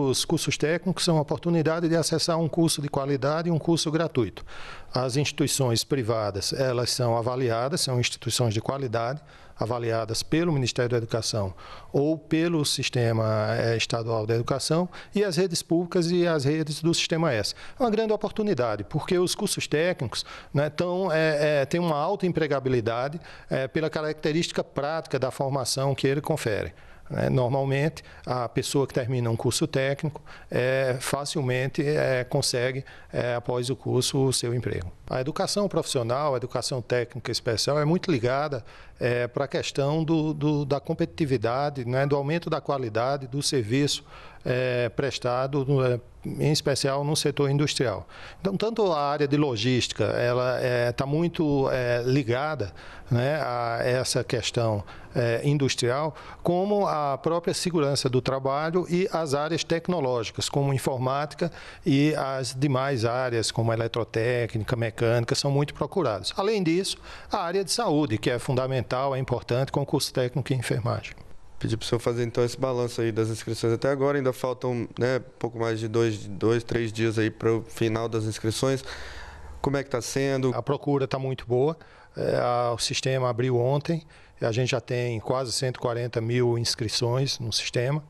Os cursos técnicos são a oportunidade de acessar um curso de qualidade e um curso gratuito. As instituições privadas, elas são avaliadas, são instituições de qualidade, avaliadas pelo Ministério da Educação ou pelo Sistema eh, Estadual da Educação, e as redes públicas e as redes do Sistema S. É uma grande oportunidade, porque os cursos técnicos né, tão, é, é, têm uma alta empregabilidade é, pela característica prática da formação que ele confere. Né? Normalmente, a pessoa que termina um curso técnico é, facilmente é, consegue, é, após o curso, o seu emprego. A educação profissional, a educação técnica especial é muito ligada é, para a questão do, do, da competitividade, né? do aumento da qualidade do serviço é, prestado, é, em especial no setor industrial. Então, tanto a área de logística, ela está é, tá muito é, ligada né, a essa questão é, industrial, como a própria segurança do trabalho e as áreas tecnológicas, como informática e as demais áreas, como eletrotécnica, mecânica, são muito procuradas. Além disso, a área de saúde, que é fundamental, é importante, concurso técnico e enfermagem pedir para o senhor fazer então esse balanço aí das inscrições até agora. Ainda faltam né, pouco mais de dois, dois três dias aí para o final das inscrições. Como é que está sendo? A procura está muito boa. É, a, o sistema abriu ontem. A gente já tem quase 140 mil inscrições no sistema.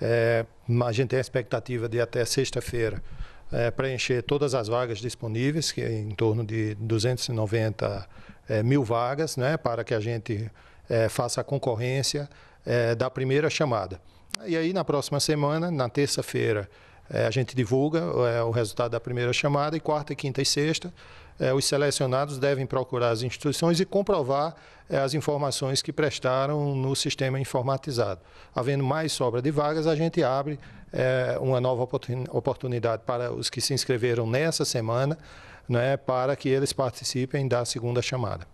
É, a gente tem a expectativa de até sexta-feira é, preencher todas as vagas disponíveis, que é em torno de 290 é, mil vagas, né, para que a gente é, faça a concorrência é, da primeira chamada. E aí, na próxima semana, na terça-feira, é, a gente divulga é, o resultado da primeira chamada e quarta, quinta e sexta, é, os selecionados devem procurar as instituições e comprovar é, as informações que prestaram no sistema informatizado. Havendo mais sobra de vagas, a gente abre é, uma nova oportunidade para os que se inscreveram nessa semana, né, para que eles participem da segunda chamada.